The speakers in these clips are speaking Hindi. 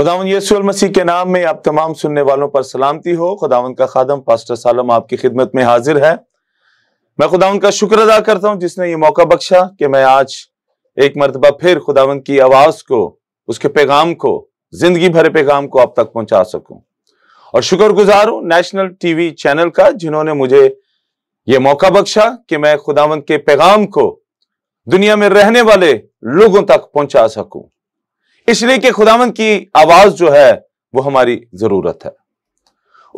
खुदावन यसूल मसीह के नाम में आप तमाम सुनने वालों पर सलामती हो खुदावन का खादम पास्टर सालम आपकी खिदमत में हाजिर है मैं खुदावन का शुक्र अदा करता हूं जिसने ये मौका बख्शा कि मैं आज एक मरतबा फिर खुदावन की आवाज को उसके पैगाम को जिंदगी भरे पैगाम को आप तक पहुंचा सकूं और शुक्र गुजार हूं नेशनल टीवी चैनल का जिन्होंने मुझे ये मौका बख्शा कि मैं खुदावन के पैगाम को दुनिया में रहने वाले लोगों तक पहुंचा सकूं इसलिए कि खुदावंत की आवाज जो है वो हमारी जरूरत है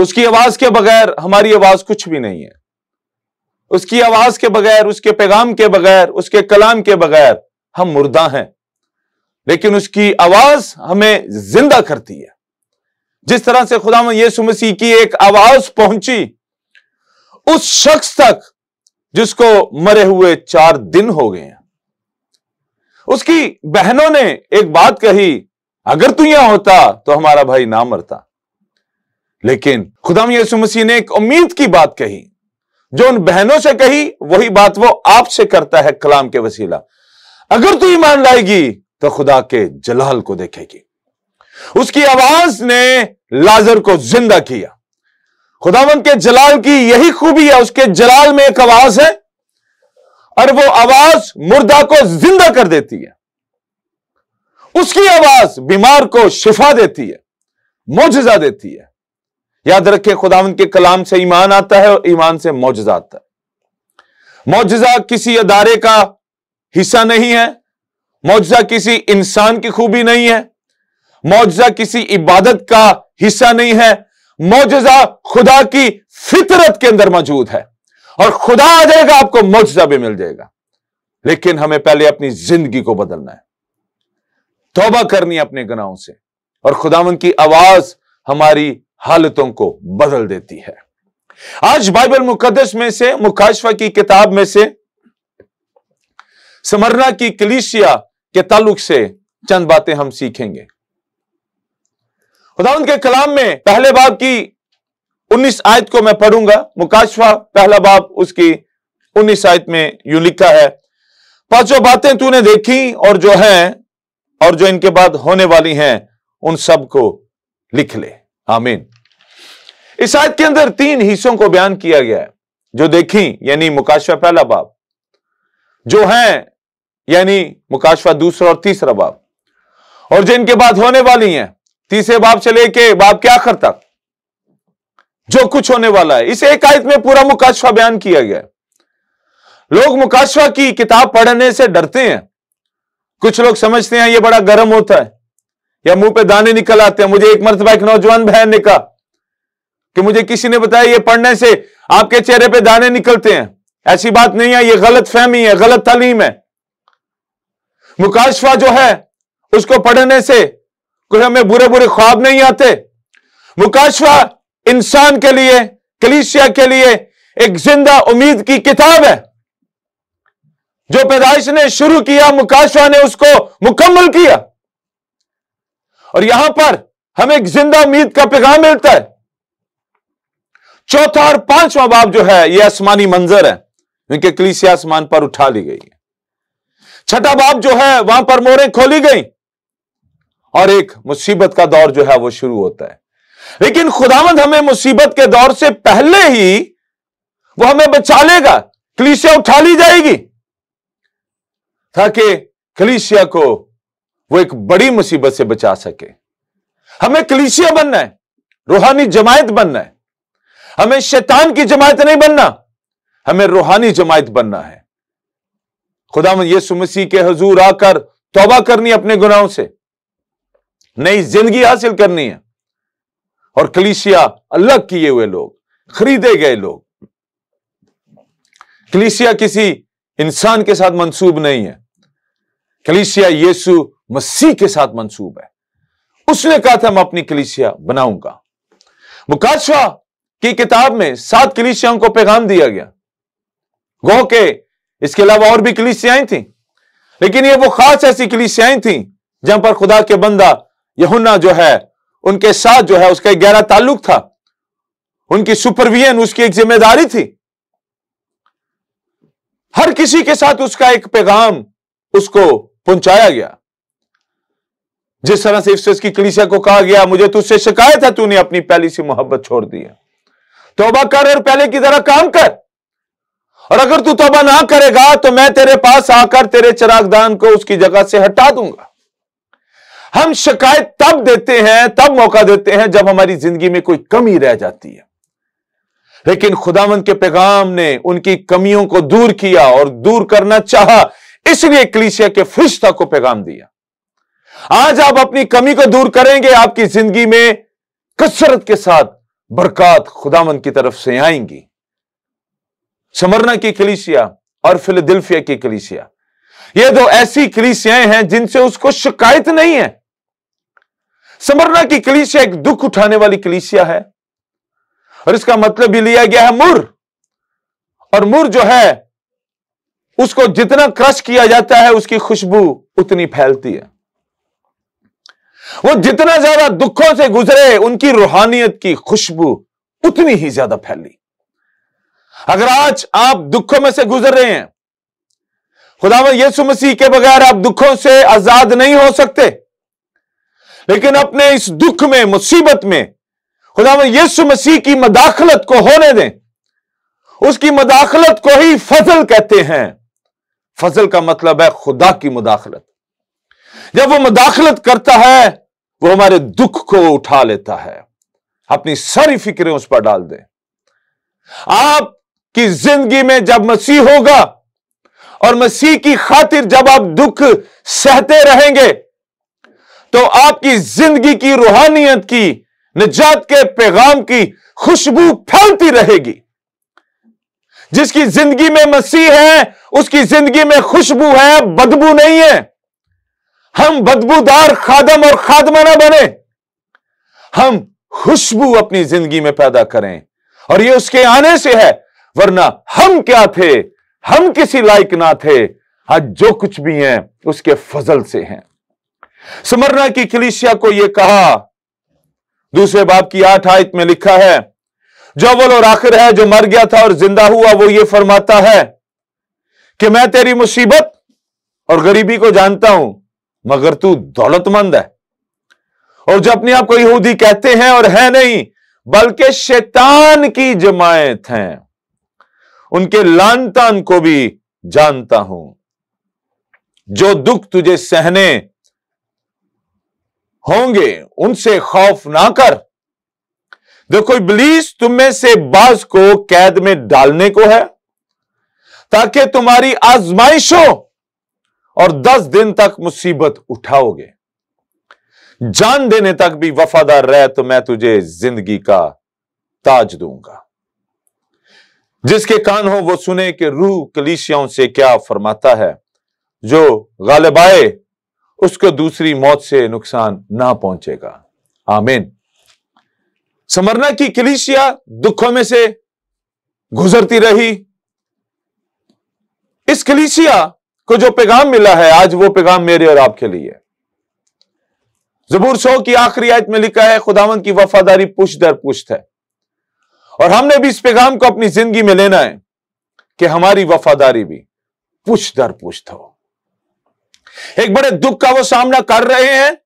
उसकी आवाज के बगैर हमारी आवाज कुछ भी नहीं है उसकी आवाज के बगैर उसके पैगाम के बगैर उसके कलाम के बगैर हम मुर्दा हैं लेकिन उसकी आवाज हमें जिंदा करती है जिस तरह से खुदा यीशु मसीह की एक आवाज पहुंची उस शख्स तक जिसको मरे हुए चार दिन हो गए हैं उसकी बहनों ने एक बात कही अगर तू यहां होता तो हमारा भाई ना मरता लेकिन खुदाम यसु मसीह ने एक उम्मीद की बात कही जो उन बहनों से कही वही बात वो आपसे करता है कलाम के वसीला अगर तू ईमान लाएगी तो खुदा के जलाल को देखेगी उसकी आवाज ने लाजर को जिंदा किया खुदावन के जलाल की यही खूबी है उसके जलाल में एक आवाज है और वो आवाज मुर्दा को जिंदा कर देती है उसकी आवाज बीमार को शिफा देती है मोजा देती है याद रखें खुदावंत के कलाम से ईमान आता है और ईमान से मोजा आता है मोजा किसी अदारे का हिस्सा नहीं है मोजा किसी इंसान की खूबी नहीं है मोजा किसी इबादत का हिस्सा नहीं है मोजा खुदा की फितरत के अंदर मौजूद है और खुदा आ जाएगा आपको मुआवजा भी मिल जाएगा लेकिन हमें पहले अपनी जिंदगी को बदलना है तोबा करनी है अपने गुनाहों से और खुदावन की आवाज हमारी हालतों को बदल देती है आज बाइबल मुकदस में से मुकाशवा की किताब में से समरना की कलिसिया के ताल्लुक से चंद बातें हम सीखेंगे खुदावन के कलाम में पहले बाब की 19 आयत को मैं पढ़ूंगा मुकाशवा पहला बाप उसकी 19 आयत में यू लिखा है पांचों बातें तूने देखी और जो है और जो इनके बाद होने वाली हैं उन सब को लिख ले आमीन इस आयत के अंदर तीन हिस्सों को बयान किया गया है जो देखी यानी मुकाशवा पहला बाब जो है यानी मुकाशवा दूसरा और तीसरा बाब और जो इनके बाद होने वाली हैं तीसरे बाब से लेके बाप के आखिर तक जो कुछ होने वाला है इस एक आयत में पूरा मुकाशवा बयान किया गया लोग मुकाशवा की किताब पढ़ने से डरते हैं कुछ लोग समझते हैं ये बड़ा गर्म होता है या मुंह पे दाने निकल आते हैं मुझे एक मरतबा एक नौजवान बहन ने कहा कि मुझे किसी ने बताया ये पढ़ने से आपके चेहरे पे दाने निकलते हैं ऐसी बात नहीं है ये गलत फहमी है गलत तालीम है मुकाशवा जो है उसको पढ़ने से कोई हमें बुरे बुरे ख्वाब नहीं आते मुकाशवा इंसान के लिए कलीसिया के लिए एक जिंदा उम्मीद की किताब है जो पैदाइश ने शुरू किया मुकाशवा ने उसको मुकम्मल किया और यहां पर हमें एक जिंदा उम्मीद का पैगाम मिलता है चौथा और पांचवा बाब जो है यह आसमानी मंजर है क्योंकि कलीसिया आसमान पर उठा ली गई है छठा बाब जो है वहां पर मोरें खोली गई और एक मुसीबत का दौर जो है वो शुरू होता है लेकिन खुदावंद हमें मुसीबत के दौर से पहले ही वो हमें बचा लेगा कलीसिया उठा ली जाएगी ताकि कलीसिया को वो एक बड़ी मुसीबत से बचा सके हमें कलीसिया बनना है रूहानी जमायत बनना है हमें शैतान की जमायत नहीं बनना हमें रूहानी जमायत बनना है खुदा यीशु मसीह के हजूर आकर तौबा करनी है अपने गुनाहों से नई जिंदगी हासिल करनी है और कलीसिया अलग किए हुए लोग खरीदे गए लोग कलीसिया किसी इंसान के साथ मंसूब नहीं है कलीसिया यीशु मसीह के साथ मंसूब है उसने कहा था मैं अपनी कलीसिया बनाऊंगा मुकाशवा की किताब में सात कलीसियाओं को पैगाम दिया गया गो के इसके अलावा और भी कलीसियाएं थी लेकिन ये वो खास ऐसी कलीसियाएं थी जहां पर खुदा के बंदा यहुना जो है उनके साथ जो है उसका गहरा ताल्लुक था उनकी सुपरविजन उसकी एक जिम्मेदारी थी हर किसी के साथ उसका एक पैगाम उसको पहुंचाया गया जिस तरह से इफ्स की कलीसिया को कहा गया मुझे तुझसे तो शिकायत है तूने अपनी पहली सी मोहब्बत छोड़ दी है तोबा कर और पहले की तरह काम कर और अगर तू तोबा ना करेगा तो मैं तेरे पास आकर तेरे चिरागदान को उसकी जगह से हटा दूंगा हम शिकायत तब देते हैं तब मौका देते हैं जब हमारी जिंदगी में कोई कमी रह जाती है लेकिन खुदावंत के पैगाम ने उनकी कमियों को दूर किया और दूर करना चाहा इसलिए क्लिसिया के फिश्ता को पैगाम दिया आज आप अपनी कमी को दूर करेंगे आपकी जिंदगी में कसरत के साथ बरकत खुदावंत की तरफ से आएंगी समरना की कलीसिया और फिलदिल्फिया की कलीसिया ये दो ऐसी कलीसियाएं हैं जिनसे उसको शिकायत नहीं है समरना की कलिसिया एक दुख उठाने वाली कलिसिया है और इसका मतलब भी लिया गया है मुर और मुर जो है उसको जितना क्रश किया जाता है उसकी खुशबू उतनी फैलती है वो जितना ज्यादा दुखों से गुजरे उनकी रूहानियत की खुशबू उतनी ही ज्यादा फैली अगर आज आप दुखों में से गुजर रहे हैं खुदावन यीशु मसीह के बगैर आप दुखों से आजाद नहीं हो सकते लेकिन अपने इस दुख में मुसीबत में खुदा यीशु मसीह की मदाखलत को होने दें उसकी मदाखलत को ही फजल कहते हैं फजल का मतलब है खुदा की मुदाखलत जब वो मुदाखलत करता है वो हमारे दुख को उठा लेता है अपनी सारी फिक्रें उस पर डाल दें आपकी जिंदगी में जब मसीह होगा और मसीह की खातिर जब आप दुख सहते रहेंगे तो आपकी जिंदगी की रूहानियत की निजात के पैगाम की खुशबू फैलती रहेगी जिसकी जिंदगी में मसीह है उसकी जिंदगी में खुशबू है बदबू नहीं है हम बदबूदार खादम और खादमा ना बने हम खुशबू अपनी जिंदगी में पैदा करें और यह उसके आने से है वरना हम क्या थे हम किसी लायक ना थे आज जो कुछ भी हैं उसके फजल से हैं समरना की कलिसिया को यह कहा दूसरे बाप की आठ आयत में लिखा है वो लोग आखिर है जो मर गया था और जिंदा हुआ वो ये फरमाता है कि मैं तेरी मुसीबत और गरीबी को जानता हूं मगर तू दौलतमंद है और जो अपने आप को यहूदी कहते हैं और है नहीं बल्कि शैतान की जमायत हैं उनके लानतान को भी जानता हूं जो दुख तुझे सहने होंगे उनसे खौफ ना कर देखो इबलीस तुम में से बाज को कैद में डालने को है ताकि तुम्हारी आजमाइश हो और दस दिन तक मुसीबत उठाओगे जान देने तक भी वफादार रह तो मैं तुझे जिंदगी का ताज दूंगा जिसके कान हो वो सुने कि रूह कलीसियाओं से क्या फरमाता है जो गालिबाए उसको दूसरी मौत से नुकसान ना पहुंचेगा आमीन समरना की कलिसिया दुखों में से गुजरती रही इस कलिसिया को जो पैगाम मिला है आज वो पैगाम मेरे और आपके लिए जबूर सौ की आखिरी आयत में लिखा है खुदावन की वफादारी पुष्ट दर पुष्ट है और हमने भी इस पैगाम को अपनी जिंदगी में लेना है कि हमारी वफादारी भी पुष्ट दर पुष्ट हो एक बड़े दुख का वो सामना कर रहे हैं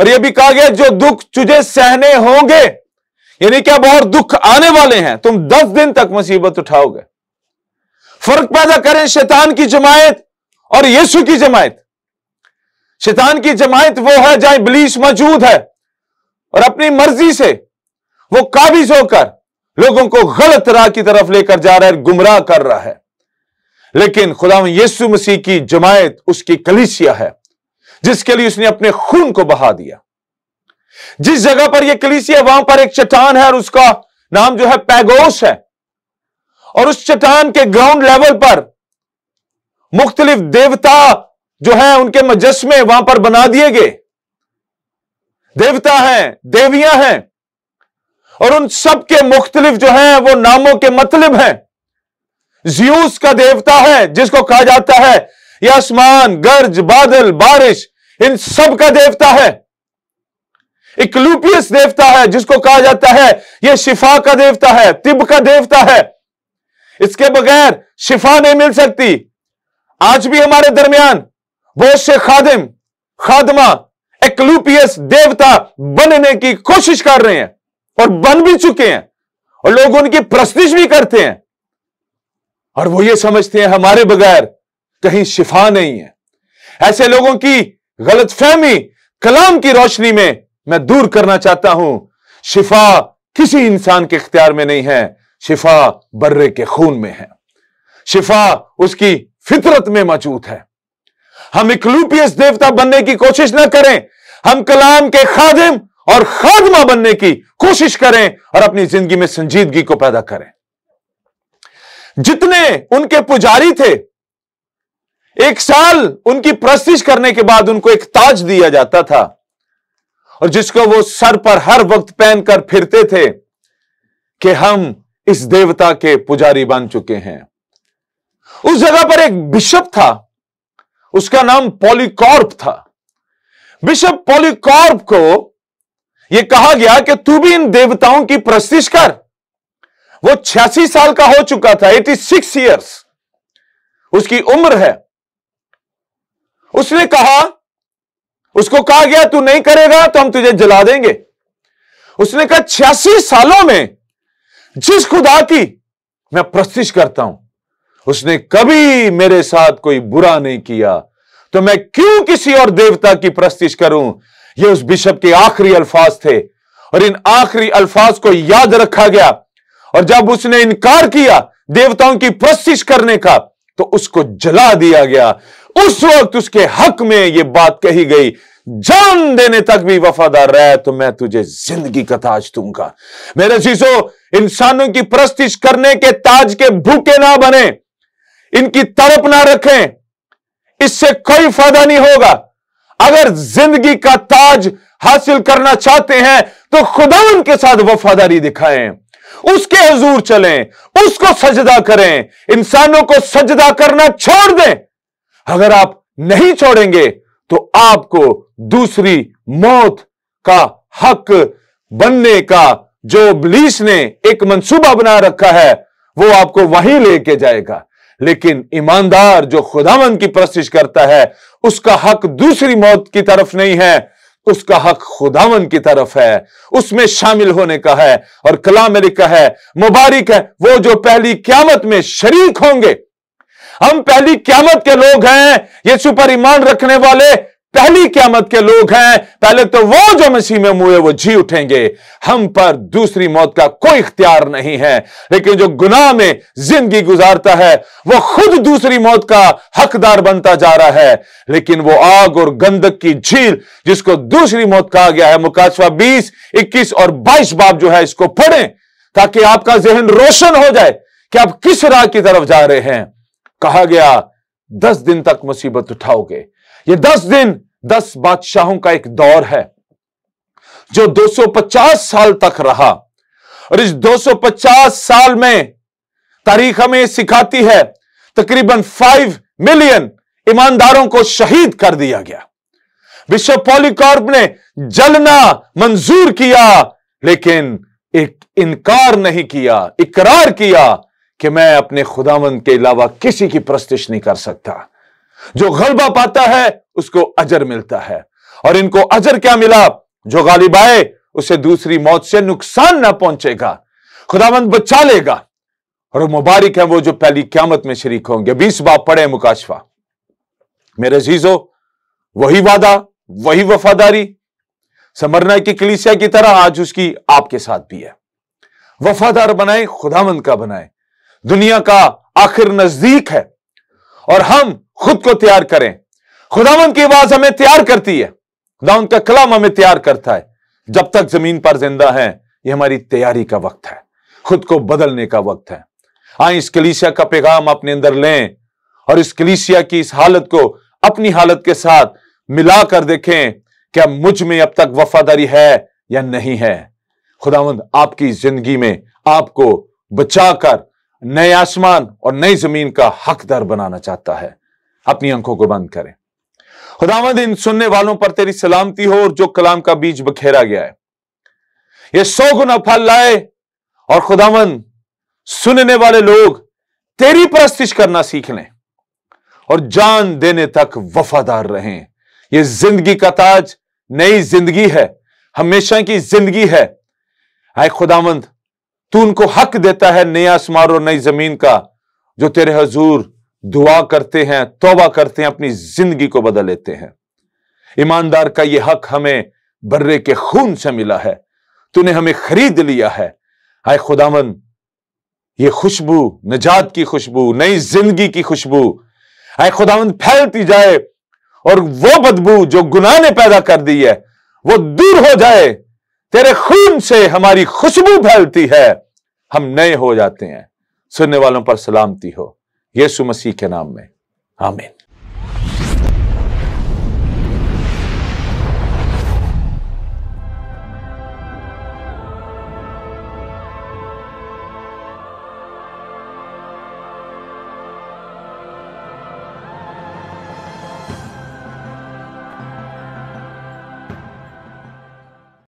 और ये भी कहा गया जो दुख तुझे सहने होंगे यानी क्या बहुत दुख आने वाले हैं तुम दस दिन तक मुसीबत उठाओगे फर्क पैदा करें शैतान की जमायत और यीशु की जमायत शैतान की जमायत वो है जहां बलीस मौजूद है और अपनी मर्जी से वो काबिज होकर लोगों को गलत राह की तरफ लेकर जा रहा है गुमराह कर रहा है लेकिन खुदा यीशु मसीह की जमायत उसकी कलिसिया है जिसके लिए उसने अपने खून को बहा दिया जिस जगह पर यह कलिसिया वहां पर एक चट्टान है और उसका नाम जो है पैगोस है और उस चट्टान के ग्राउंड लेवल पर मुख्तलिफ देवता जो है उनके मजस्मे वहां पर बना दिए गए देवता हैं देवियां हैं और उन सब के मुख्तलिफ जो हैं वो नामों के मतलब हैं ज्यूस का देवता है जिसको कहा जाता है यह आसमान गर्ज बादल बारिश इन सब का देवता है इक्लूपियस देवता है जिसको कहा जाता है यह शिफा का देवता है तिब का देवता है इसके बगैर शिफा नहीं मिल सकती आज भी हमारे दरमियान बहुत से खादिम खादमा एक्लूपियस देवता बनने की कोशिश कर रहे हैं और बन भी चुके हैं और लोग उनकी प्रस्तिश भी करते हैं और वो ये समझते हैं हमारे बगैर कहीं शिफा नहीं है ऐसे लोगों की गलत फहमी कलाम की रोशनी में मैं दूर करना चाहता हूं शिफा किसी इंसान के इख्तियार में नहीं है शिफा बर्रे के खून में है शिफा उसकी फितरत में मौजूद है हम इकलूपियस देवता बनने की कोशिश ना करें हम कलाम के खादिम और खादमा बनने की कोशिश करें और अपनी जिंदगी में संजीदगी को पैदा करें जितने उनके पुजारी थे एक साल उनकी प्रस्तिश करने के बाद उनको एक ताज दिया जाता था और जिसको वो सर पर हर वक्त पहनकर फिरते थे कि हम इस देवता के पुजारी बन चुके हैं उस जगह पर एक बिशप था उसका नाम पॉलीकॉर्प था बिशप पॉलीकॉर्प को यह कहा गया कि तू भी इन देवताओं की प्रस्तिश कर वो छियासी साल का हो चुका था एटी सिक्स ईयर्स उसकी उम्र है उसने कहा उसको कहा गया तू नहीं करेगा तो हम तुझे जला देंगे उसने कहा छियासी सालों में जिस खुदा की मैं प्रस्तिश करता हूं उसने कभी मेरे साथ कोई बुरा नहीं किया तो मैं क्यों किसी और देवता की प्रस्तिश करूं ये उस बिशप के आखिरी अल्फाज थे और इन आखिरी अल्फाज को याद रखा गया और जब उसने इनकार किया देवताओं की प्रस्तिश करने का तो उसको जला दिया गया उस वक्त उसके हक में यह बात कही गई जान देने तक भी वफादार रहे तो मैं तुझे जिंदगी का ताज दूंगा मेरे शीशो इंसानों की प्रस्तिश करने के ताज के भूखे ना बने इनकी तड़प ना रखें इससे कोई फायदा नहीं होगा अगर जिंदगी का ताज हासिल करना चाहते हैं तो खुदा उनके साथ वफादारी दिखाएं उसके हजूर चलें उसको सजदा करें इंसानों को सजदा करना छोड़ दें अगर आप नहीं छोड़ेंगे तो आपको दूसरी मौत का हक बनने का जो बलीस ने एक मंसूबा बना रखा है वो आपको वहीं लेके जाएगा लेकिन ईमानदार जो खुदावन की प्रस्तिश करता है उसका हक दूसरी मौत की तरफ नहीं है उसका हक खुदावन की तरफ है उसमें शामिल होने का है और कलाम लिखा है मुबारक है वो जो पहली क्यामत में शरीक होंगे हम पहली क्यामत के लोग हैं यीशु पर ईमान रखने वाले पहली क्यामत के लोग हैं पहले तो वो जो मसीह में मुए वो जी उठेंगे हम पर दूसरी मौत का कोई इख्तियार नहीं है लेकिन जो गुनाह में जिंदगी गुजारता है वो खुद दूसरी मौत का हकदार बनता जा रहा है लेकिन वो आग और गंधक की झील जिसको दूसरी मौत कहा गया है मुकाशवा बीस इक्कीस और बाईस बाब जो है इसको पढ़े ताकि आपका जहन रोशन हो जाए कि आप किस राह की तरफ जा रहे हैं कहा गया दस दिन तक मुसीबत उठाओगे ये दस दिन दस बादशाहों का एक दौर है जो 250 साल तक रहा और इस 250 साल में तारीख हमें सिखाती है तकरीबन फाइव मिलियन ईमानदारों को शहीद कर दिया गया विश्व पॉलीकॉर्प ने जलना मंजूर किया लेकिन एक इनकार नहीं किया इकरार किया कि मैं अपने खुदावंद के अलावा किसी की प्रस्तिश नहीं कर सकता जो गलबा पाता है उसको अजर मिलता है और इनको अजर क्या मिला जो गालिब आए उसे दूसरी मौत से नुकसान ना पहुंचेगा खुदावंद बचा लेगा और मुबारक है वो जो पहली क्यामत में शरीक होंगे बीस बाप पड़े मुकाशवा मेरे जीजो वही वादा वही वफादारी समरना की कलीसिया की तरह आज उसकी आपके साथ भी है वफादार बनाए खुदामंद का बनाए दुनिया का आखिर नजदीक है और हम खुद को तैयार करें खुदावन की आवाज हमें तैयार करती है खुदावन का कलाम हमें तैयार करता है जब तक जमीन पर जिंदा है यह हमारी तैयारी का वक्त है खुद को बदलने का वक्त है आए इस कलीसिया का पैगाम अपने अंदर लें और इस कलीसिया की इस हालत को अपनी हालत के साथ मिला कर देखें क्या मुझ में अब तक वफादारी है या नहीं है खुदावंद आपकी जिंदगी में आपको बचाकर नए आसमान और नई जमीन का हकदार बनाना चाहता है अपनी आंखों को बंद करें खुदावंद इन सुनने वालों पर तेरी सलामती हो और जो कलाम का बीज बखेरा गया है ये सौ गुना फल लाए और खुदावंद सुनने वाले लोग तेरी परस्तिश करना सीख लें और जान देने तक वफादार रहें ये जिंदगी का ताज नई जिंदगी है हमेशा की जिंदगी है आए खुदावंद तू उनको हक देता है नया आसमार और नई जमीन का जो तेरे हजूर दुआ करते हैं तोबा करते हैं अपनी जिंदगी को बदल लेते हैं ईमानदार का यह हक हमें बर्रे के खून से मिला है तूने हमें खरीद लिया है आए खुदावन ये खुशबू नजात की खुशबू नई जिंदगी की खुशबू आए खुदावन फैलती जाए और वो बदबू जो गुनाह ने पैदा कर दी है वो दूर हो जाए तेरे खून से हमारी खुशबू फैलती है हम नए हो जाते हैं सुनने वालों पर सलामती हो यीशु मसीह के नाम में आमीन